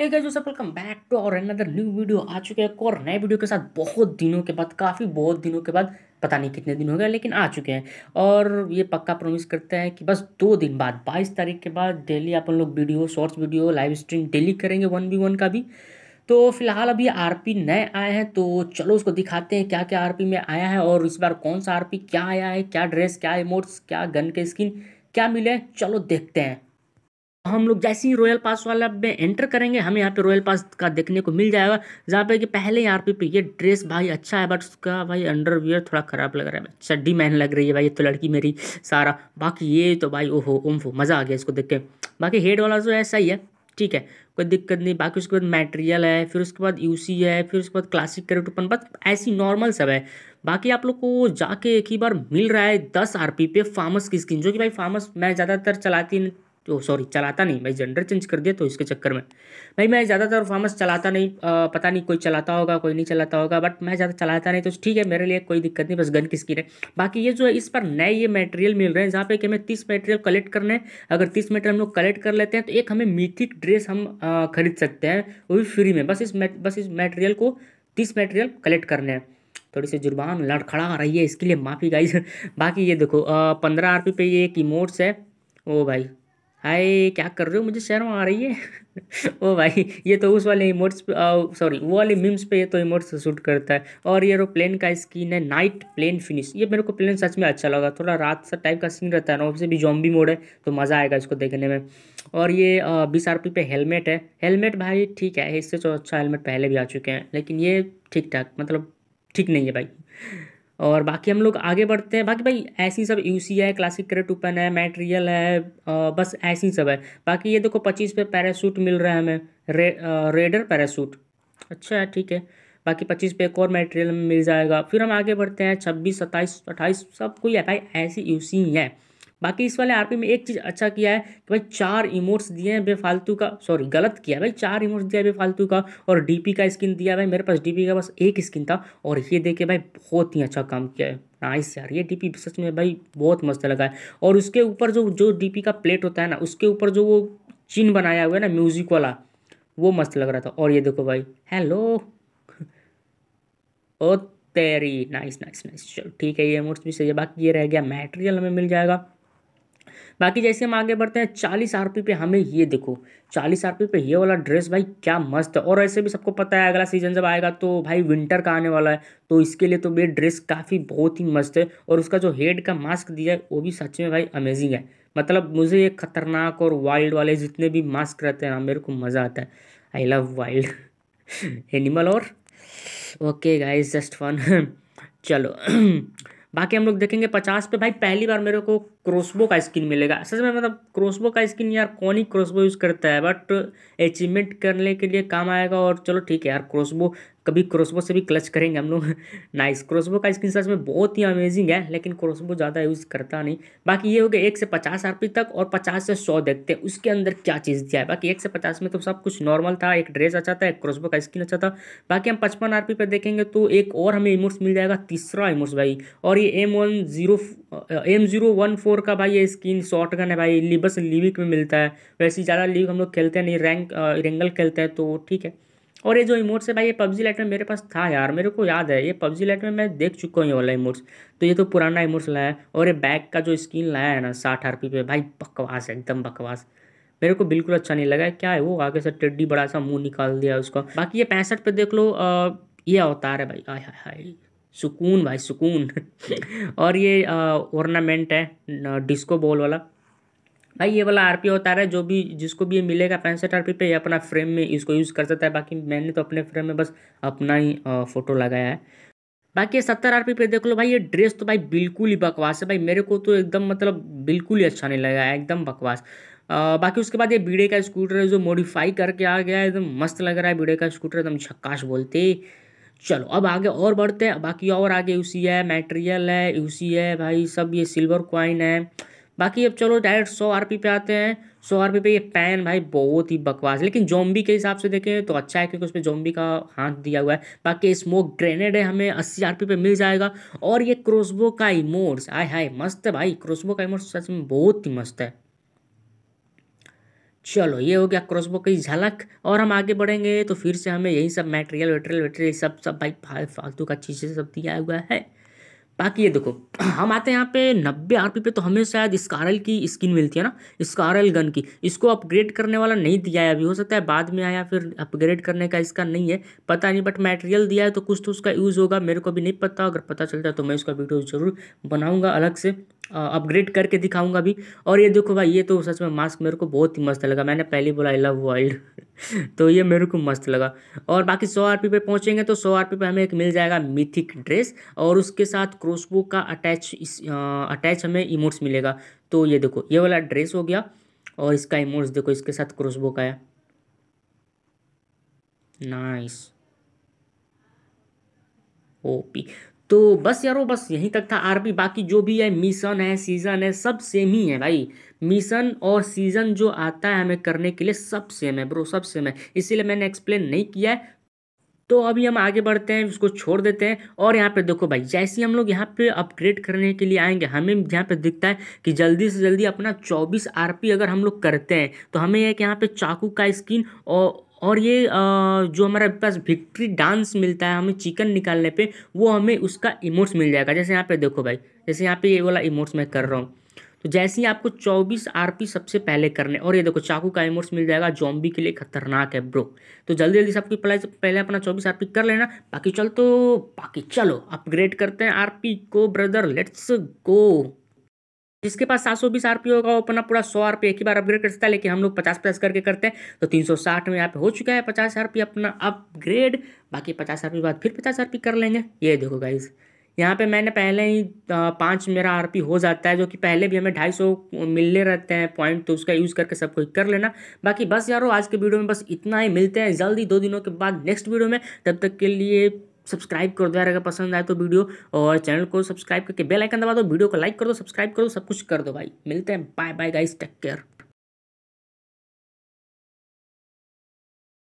एक जो सब वेलकम बैक टू और अनदर न्यू वीडियो आ चुके हैं एक और नए वीडियो के साथ बहुत दिनों के बाद काफ़ी बहुत दिनों के बाद पता नहीं कितने दिन हो गए लेकिन आ चुके हैं और ये पक्का प्रोमिस करते हैं कि बस दो दिन बाद बाईस तारीख के बाद डेली अपन लोग video shorts video live stream daily करेंगे वन बी वन का भी तो फिलहाल अभी आर नए आए हैं तो चलो उसको दिखाते हैं क्या क्या आर में आया है और इस बार कौन सा आर क्या आया है क्या ड्रेस क्या इमोट्स क्या गन के स्किन क्या मिले चलो देखते हैं हम लोग जैसे ही रॉयल पास वाला में एंटर करेंगे हमें यहाँ पे रॉयल पास का देखने को मिल जाएगा जहाँ पे कि पहले यहाँ पे ये ड्रेस भाई अच्छा है बट उसका भाई अंडरवियर थोड़ा ख़राब लग रहा है चड्डी मैन लग रही है भाई ये तो लड़की मेरी सारा बाकी ये तो भाई ओहो ओम्फो मज़ा आ गया इसको देख के बाकी हेड वाला जो तो है ही है ठीक है कोई दिक्कत नहीं बाकी उसके बाद मटेरियल है फिर उसके बाद यूसी है फिर उसके बाद क्लासिक करेट ओपन बस ऐसी नॉर्मल सब है बाकी आप लोग को जाके एक ही बार मिल रहा है दस आर पे फार्मस की स्किन जो कि भाई फार्मस मैं ज़्यादातर चलाती तो सॉरी चलाता नहीं भाई जेंडर चेंज कर दिया तो इसके चक्कर में भाई मैं ज़्यादातर फार्मस चलाता नहीं आ, पता नहीं कोई चलाता होगा कोई नहीं चलाता होगा बट मैं ज़्यादा चलाता नहीं तो ठीक है मेरे लिए कोई दिक्कत नहीं बस गन की स्किन है बाकी ये जो है इस पर नए ये मटेरियल मिल रहे हैं जहाँ पे कि हमें तीस मेटेरियल कलेक्ट करने हैं अगर तीस मेटेरियल हम लोग कलेक्ट कर लेते हैं तो एक हमें मीथिक ड्रेस हम खरीद सकते हैं वो भी फ्री में बस इस बस इस मेटेरियल को तीस मटेरियल कलेक्ट करने हैं थोड़ी सी जुर्बान लड़खड़ा आ रही है इसके लिए माफ़ी गाई बाकी ये देखो पंद्रह आर पे ये एक इमोट्स है ओ भाई हाय क्या कर रहे हो मुझे शर्म आ रही है ओ भाई ये तो उस वाले इमोट्स सॉरी वो वाले मीम्स पे ये तो इमोट्स शूट करता है और ये प्लेन का स्किन है नाइट प्लेन फिनिश ये मेरे को प्लेन सच में अच्छा लगा थोड़ा रात सा टाइप का सीन रहता है ना उससे भी जॉम्बी मोड है तो मज़ा आएगा इसको देखने में और ये बीस आर पे हेलमेट है हेलमेट भाई ठीक है इससे तो अच्छा हेलमेट पहले भी आ चुके हैं लेकिन ये ठीक ठाक मतलब ठीक नहीं है भाई और बाकी हम लोग आगे बढ़ते हैं बाकी भाई ऐसी सब यू सी है क्लासिक क्रेट ओपन है मेटेरियल है आ, बस ऐसी सब है बाकी ये देखो पच्चीस पे पैरासूट मिल रहा है हमें रे, रेडर पैरासूट अच्छा है ठीक है बाकी पच्चीस पे एक और मटेरियल मिल जाएगा फिर हम आगे बढ़ते हैं छब्बीस सत्ताईस अट्ठाईस सब कोई है भाई ऐसी यू सी है बाकी इस वाले आरपी में एक चीज़ अच्छा किया है कि भाई चार इमोट्स दिए हैं बेफालतू का सॉरी गलत किया भाई चार इमोट्स दिया है बेफालतू का और डीपी का स्किन दिया भाई मेरे पास डीपी का बस एक स्किन था और ये देखे भाई बहुत ही अच्छा काम किया है नाइस यार ये डीपी सच में भाई बहुत मस्त लगा है और उसके ऊपर जो जो डीपी का प्लेट होता है ना उसके ऊपर जो वो चिन्ह बनाया हुआ है ना म्यूजिक वाला वो मस्त लग रहा था और ये देखो भाई हेलो ओ तेरी नाइस नाइस नाइस चलो ठीक है ये इमोट्स भी सही है बाकी ये रह गया मेटेरियल हमें मिल जाएगा बाकी जैसे हम आगे बढ़ते हैं चालीस आर पे हमें ये देखो चालीस आर पे ये वाला ड्रेस भाई क्या मस्त है और ऐसे भी सबको पता है अगला सीजन जब आएगा तो भाई विंटर का आने वाला है तो इसके लिए तो ये ड्रेस काफ़ी बहुत ही मस्त है और उसका जो हेड का मास्क दिया है वो भी सच में भाई अमेजिंग है मतलब मुझे ये खतरनाक और वाइल्ड वाले जितने भी मास्क रहते हैं ना हाँ, मेरे को मज़ा आता है आई लव वाइल्ड एनिमल और ओके गाइज जस्ट फन चलो बाकी हम लोग देखेंगे पचास पे भाई पहली बार मेरे को क्रोसबो का स्किन मिलेगा सच में मतलब क्रोसबो का स्किन यार कौन ही क्रोसबो यूज़ करता है बट अचीवमेंट करने के लिए काम आएगा और चलो ठीक है यार क्रोसबो कभी क्रोसबो से भी क्लच करेंगे हम लोग नाइस क्रोसबो का स्क्रीन सर्च में बहुत ही अमेजिंग है लेकिन क्रोसबो ज़्यादा यूज़ करता नहीं बाकी ये हो गया एक से पचास पी तक और पचास से सौ देखते हैं उसके अंदर क्या चीज़ दिया है बाकी एक से पचास में तो सब कुछ नॉर्मल था एक ड्रेस अच्छा था एक क्रोसबो का स्क्रीन अच्छा था बाकी हम पचपन आर पर देखेंगे तो एक और हमें इमोट्स मिल जाएगा तीसरा इमोट्स भाई और ये M one zero M zero one four का भाई ये स्किन शॉर्ट गन है भाई बस लिविक में मिलता है वैसे ज़्यादा लिविक हम लोग खेलते नहीं रैंक रेंगल खेलते हैं तो ठीक है और ये जो इमोट्स है भाई ये पबजी लाइट में मेरे पास था यार मेरे को याद है ये पबजी लाइट में मैं देख चुका हूँ ये वाला इमोट्स तो ये तो पुराना इमोट्स लाया है और ये बैक का जो स्किन लाया है ना साठ आर पे भाई बकवास है एकदम बकवास मेरे को बिल्कुल अच्छा नहीं लगा क्या है वो आगे से टिड्डी बड़ा सा मुँह निकाल दिया उसका बाकी ये पैंसठ पे देख लो ये अवतार है भाई हाय हाय हाय सुकून भाई सुकून और ये ऑर्नामेंट है डिस्को बॉल वाला भाई ये वाला आरपी होता है जो भी जिसको भी ये मिलेगा पैंसठ आरपी पे ये अपना फ्रेम में इसको यूज़ कर सकता है बाकी मैंने तो अपने फ्रेम में बस अपना ही फ़ोटो लगाया है बाकी सत्तर आर पे देख लो भाई ये ड्रेस तो भाई बिल्कुल ही बकवास है भाई मेरे को तो एकदम मतलब बिल्कुल ही अच्छा नहीं लगा एकदम बकवास आ, बाकी उसके बाद ये बीड़े का स्कूटर है जो मॉडिफाई करके आ गया है एकदम मस्त लग रहा है बीड़े का स्कूटर एकदम छक्काश बोलते चलो अब आगे और बढ़ते हैं बाकी और आगे यूसी है मेटेरियल है यूसी है भाई सब ये सिल्वर कॉइन है बाकी अब चलो डायरेक्ट सौ आर पे आते हैं सौ आर पे ये पैन भाई बहुत ही बकवास लेकिन जोम्बी के हिसाब से देखें तो अच्छा है क्योंकि उसमें जोम्बी का हाथ दिया हुआ है बाकी स्मोक ग्रेनेड है हमें अस्सी आर पे मिल जाएगा और ये क्रोसबो का इमोट्स आय हाय मस्त है भाई क्रोसबो का इमोट्स सच में बहुत ही मस्त है चलो ये हो गया क्रॉसबो की झलक और हम आगे बढ़ेंगे तो फिर से हमें यही सब मेटेरियल वेटेरियल वेटेरियल सब सब भाई फालतू का चीज़ें सब दिया हुआ है बाकी ये देखो हम आते हैं यहाँ पे नब्बे आर पे तो हमें शायद स्कारल की स्किन मिलती है ना स्कारल गन की इसको अपग्रेड करने वाला नहीं दिया है अभी हो सकता है बाद में आया फिर अपग्रेड करने का इसका नहीं है पता नहीं बट मटेरियल दिया है तो कुछ तो उसका यूज़ होगा मेरे को भी नहीं पता अगर पता चलता है तो मैं इसका वीडियो जरूर बनाऊँगा अलग से अपग्रेड करके दिखाऊंगा भी और ये देखो भाई ये तो सच में मास्क मेरे को बहुत ही मस्त लगा मैंने पहले बोला आई लव वर्ल्ड तो ये मेरे को मस्त लगा और बाकी सौ आर पे पहुँचेंगे तो सौ आर पे हमें एक मिल जाएगा मिथिक ड्रेस और उसके साथ क्रोसबो का अटैच इस अटैच हमें इमोट्स मिलेगा तो ये देखो ये वाला ड्रेस हो गया और इसका इमोट्स देखो इसके साथ क्रोसबो का है नाइस ओपी तो बस यारो बस यहीं तक था आरपी बाकी जो भी है मिशन है सीज़न है सब सेम ही है भाई मिशन और सीज़न जो आता है हमें करने के लिए सब सेम है ब्रो सब सेम है इसीलिए मैंने एक्सप्लेन नहीं किया है तो अभी हम आगे बढ़ते हैं उसको छोड़ देते हैं और यहाँ पे देखो भाई जैसे हम लोग यहाँ पे अपग्रेड करने के लिए आएंगे हमें यहाँ पे दिखता है कि जल्दी से जल्दी अपना 24 आरपी अगर हम लोग करते हैं तो हमें एक यहाँ पे चाकू का स्किन और और ये जो हमारे पास विक्ट्री डांस मिलता है हमें चिकन निकालने पे वो हमें उसका इमोट्स मिल जाएगा जैसे यहाँ पे देखो भाई जैसे यहाँ पे ये वाला इमोट्स मैं कर रहा हूँ तो जैसे ही आपको 24 आरपी सबसे पहले करने और ये देखो चाकू का इमोट्स मिल जाएगा जॉम्बी के लिए खतरनाक है ब्रो तो जल्दी जल्दी से आपकी पहले पहले अपना 24 आरपी कर लेना बाकी चल तो बाकी चलो अपग्रेड करते हैं आरपी को ब्रदर लेट्स गो जिसके पास सात सौ बीस आरपी होगा वो अपना पूरा सौ आरपी एक ही बार अपग्रेड कर सकता है लेकिन हम लोग पचास पचास करके करते हैं तो तीन सौ साठ में यहाँ पे हो चुका है पचास आरपी अपना अपग्रेड बाकी पचास आरपी बाद फिर पचास आरपी कर लेंगे ये देखो गाइज़ यहाँ पे मैंने पहले ही पाँच मेरा आरपी हो जाता है जो कि पहले भी हमें ढाई सौ मिलने रहते हैं पॉइंट तो उसका यूज़ करके सब कोई कर लेना बाकी बस यारो आज के वीडियो में बस इतना ही मिलते हैं जल्दी दो दिनों के बाद नेक्स्ट वीडियो में तब तक के लिए सब्सक्राइब कर दो यार अगर पसंद आए तो वीडियो और चैनल को सब्सक्राइब करके बेल आइकन दबा दो वीडियो को लाइक कर दो सब्सक्राइब कर दो सब कुछ कर दो भाई मिलते हैं bye bye guys take care